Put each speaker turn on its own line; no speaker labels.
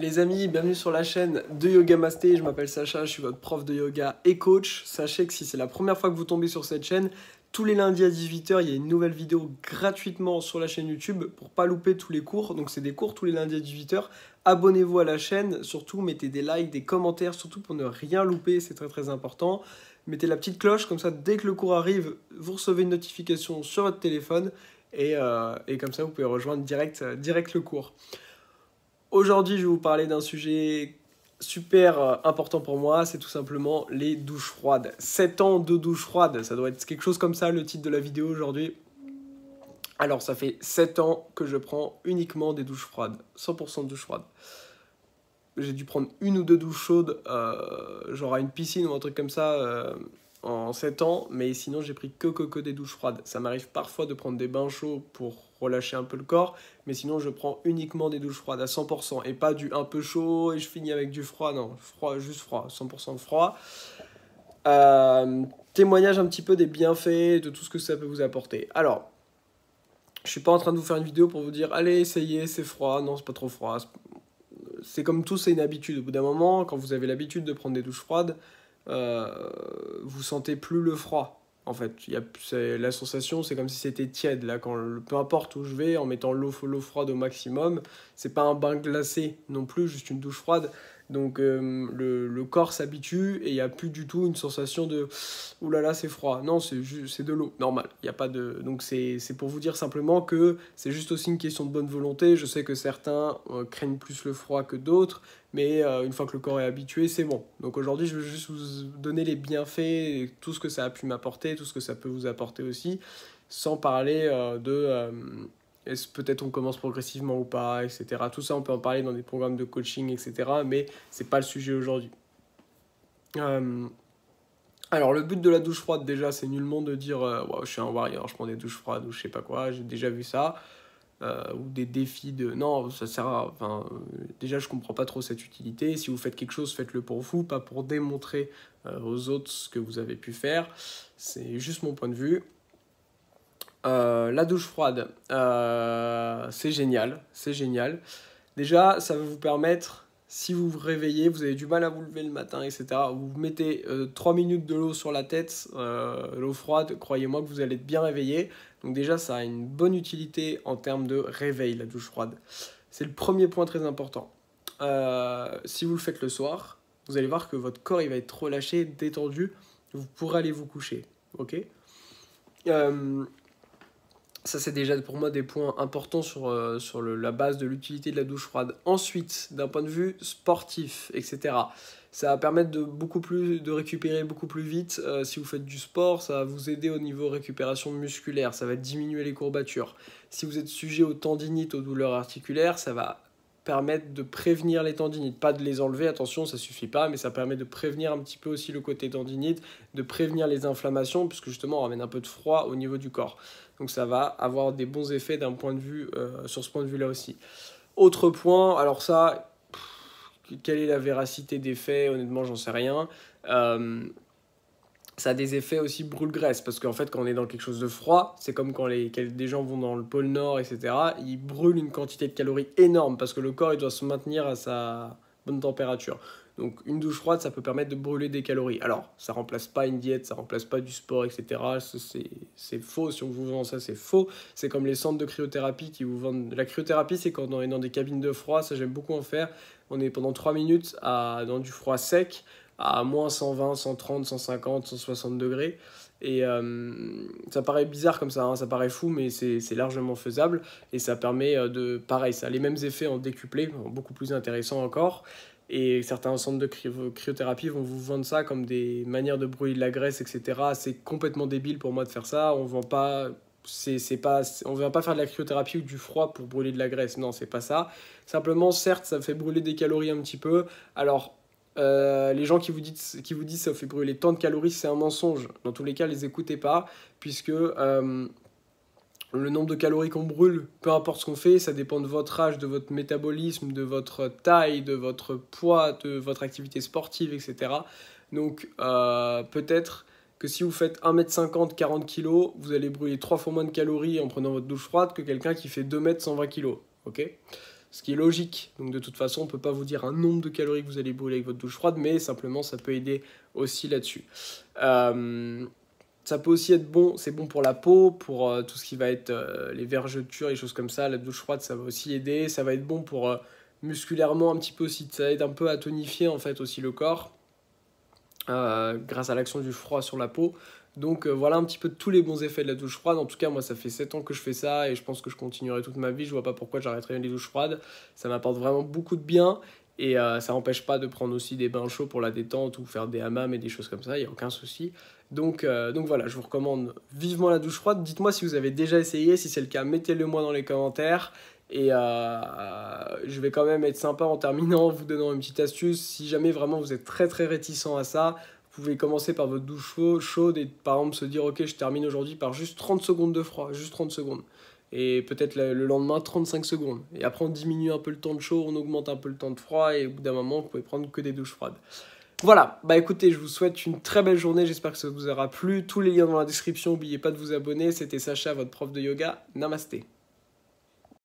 Les amis, bienvenue sur la chaîne de Yoga Masté, je m'appelle Sacha, je suis votre prof de yoga et coach. Sachez que si c'est la première fois que vous tombez sur cette chaîne, tous les lundis à 18h, il y a une nouvelle vidéo gratuitement sur la chaîne YouTube pour pas louper tous les cours. Donc c'est des cours tous les lundis à 18h. Abonnez-vous à la chaîne, surtout mettez des likes, des commentaires, surtout pour ne rien louper, c'est très très important. Mettez la petite cloche, comme ça dès que le cours arrive, vous recevez une notification sur votre téléphone et, euh, et comme ça vous pouvez rejoindre direct, euh, direct le cours. Aujourd'hui, je vais vous parler d'un sujet super euh, important pour moi, c'est tout simplement les douches froides. 7 ans de douches froides, ça doit être quelque chose comme ça le titre de la vidéo aujourd'hui. Alors, ça fait 7 ans que je prends uniquement des douches froides, 100% de douches froides. J'ai dû prendre une ou deux douches chaudes, euh, genre à une piscine ou un truc comme ça, euh, en 7 ans, mais sinon j'ai pris que, que, que des douches froides. Ça m'arrive parfois de prendre des bains chauds pour relâcher un peu le corps. Mais sinon, je prends uniquement des douches froides à 100% et pas du un peu chaud et je finis avec du froid. Non, froid, juste froid, 100% froid. Euh, témoignage un petit peu des bienfaits, de tout ce que ça peut vous apporter. Alors, je suis pas en train de vous faire une vidéo pour vous dire allez, essayez, c'est froid. Non, c'est pas trop froid. C'est comme tout, c'est une habitude. Au bout d'un moment, quand vous avez l'habitude de prendre des douches froides, euh, vous sentez plus le froid en fait. Y a, la sensation, c'est comme si c'était tiède. Là, quand, peu importe où je vais, en mettant l'eau froide au maximum, c'est pas un bain glacé non plus, juste une douche froide. Donc euh, le, corps s'habitue et il n'y a plus du tout une sensation de « Ouh là là, c'est froid ». Non, c'est de l'eau, normal. Il a pas de... Donc c'est pour vous dire simplement que c'est juste aussi une question de bonne volonté. Je sais que certains euh, craignent plus le froid que d'autres, mais euh, une fois que le corps est habitué, c'est bon. Donc aujourd'hui, je veux juste vous donner les bienfaits, tout ce que ça a pu m'apporter, tout ce que ça peut vous apporter aussi, sans parler de peut-être on commence progressivement ou pas, etc. Tout ça, on peut en parler dans des programmes de coaching, etc. Mais ce n'est pas le sujet aujourd'hui. Euh, alors, le but de la douche froide, déjà, c'est nullement de dire euh, je suis un warrior, je prends des douches froides ou je sais pas quoi, j'ai déjà vu ça. Euh, ou des défis de non, ça sert à. Enfin, déjà, je comprends pas trop cette utilité. Si vous faites quelque chose, faites-le pour vous, pas pour démontrer aux autres ce que vous avez pu faire. C'est juste mon point de vue. Euh, la douche froide, euh, c'est génial, c'est génial. Déjà, ça va vous permettre, si vous vous réveillez, vous avez du mal à vous lever le matin, etc., vous mettez 3 euh, minutes de l'eau sur la tête, l'eau froide, croyez-moi que vous allez être bien réveillé. Donc déjà, ça a une bonne utilité en termes de réveil, la douche froide. C'est le premier point très important. si vous le faites le soir, vous allez voir que votre corps il va être relâché, détendu, vous pourrez aller vous coucher, ok ça, c'est déjà pour moi des points importants sur, euh, sur la base de l'utilité de la douche froide. Ensuite, d'un point de vue sportif, etc., ça va permettre de, beaucoup plus, de récupérer beaucoup plus vite. Euh, si vous faites du sport, ça va vous aider au niveau récupération musculaire, ça va diminuer les courbatures. Si vous êtes sujet aux tendinites, aux douleurs articulaires, ça va permettre de prévenir les tendinites, pas de les enlever, attention, ça suffit pas, mais ça permet de prévenir un petit peu aussi le côté tendinite, de prévenir les inflammations, puisque justement on ramène un peu de froid au niveau du corps. Donc ça va avoir des bons effets d'un point de vue, euh, sur ce point de vue-là aussi. Autre point, alors ça, quelle est la véracité des faits Honnêtement, j'en sais rien. Euh, ça a des effets aussi brûle-graisse, parce qu'en fait, quand on est dans quelque chose de froid, c'est comme quand les, des gens vont dans le pôle Nord, etc., ils brûlent une quantité de calories énorme, parce que le corps, il doit se maintenir à sa bonne température. Donc une douche froide, ça peut permettre de brûler des calories. Alors, ça remplace pas une diète, ça remplace pas du sport, etc. C'est faux, si on vous vend ça, c'est faux. C'est comme les centres de cryothérapie qui vous vendent... La cryothérapie, c'est quand on est dans des cabines de froid, ça j'aime beaucoup en faire. On est pendant 3 minutes à, dans du froid sec, à moins 120, 130, 150, 160 degrés. Et euh, ça paraît bizarre comme ça, hein. ça paraît fou, mais c'est largement faisable. Et ça permet euh, de. Pareil, ça a les mêmes effets en décuplé, beaucoup plus intéressant encore. Et certains centres de cryothérapie vont vous vendre ça comme des manières de brûler de la graisse, etc. C'est complètement débile pour moi de faire ça. On vend pas c'est pas on vient pas faire de la cryothérapie ou du froid pour brûler de la graisse non c'est pas ça simplement certes ça fait brûler des calories un petit peu alors euh, les gens qui vous, disent ça vous disent ça fait brûler tant de calories, c'est un mensonge. Dans tous les cas, les écoutez pas, puisque euh, le nombre de calories qu'on brûle, peu importe ce qu'on fait, ça dépend de votre âge, de votre métabolisme, de votre taille, de votre poids, de votre activité sportive, etc. Donc euh, peut-être que si vous faites 1m50, 40 kg, vous allez brûler trois fois moins de calories en prenant votre douche froide que quelqu'un qui fait 2m, 120 kg. ok ce qui est logique. Donc de toute façon, on ne peut pas vous dire un nombre de calories que vous allez brûler avec votre douche froide, mais simplement ça peut aider aussi là-dessus. Euh, ça peut aussi être bon, c'est bon pour la peau, pour euh, tout ce qui va être euh, les vergetures, et choses comme ça. La douche froide, ça va aussi aider. Ça va être bon pour musculairement un petit peu aussi, ça aide un peu à tonifier en fait aussi le corps grâce à l'action du froid sur la peau. Donc euh, voilà un petit peu tous les bons effets de la douche froide. En tout cas, moi, ça fait 7 ans que je fais ça et je pense que je continuerai toute ma vie. Je vois pas pourquoi j'arrêterai les douches froides. Ça m'apporte vraiment beaucoup de bien et euh, ça n'empêche pas de prendre aussi des bains chauds pour la détente ou faire des hammams et des choses comme ça. Il n'y a aucun souci. Donc, euh, donc voilà, je vous recommande vivement la douche froide. Dites-moi si vous avez déjà essayé. Si c'est le cas, mettez-le moi dans les commentaires. Et je vais quand même être sympa en terminant en vous donnant une petite astuce. Si jamais vraiment vous êtes très très réticent à ça, vous pouvez commencer par votre douche chaude et par exemple se dire ok je termine aujourd'hui par juste 30 secondes de froid, juste 30 secondes. Et peut-être le lendemain 35 secondes. Et après on diminue un peu le temps de chaud, on augmente un peu le temps de froid et au bout d'un moment vous pouvez prendre que des douches froides. Voilà, bah écoutez, je vous souhaite une très belle journée, j'espère que ça vous aura plu. Tous les liens dans la description, n'oubliez pas de vous abonner. C'était Sacha, votre prof de yoga. Namasté.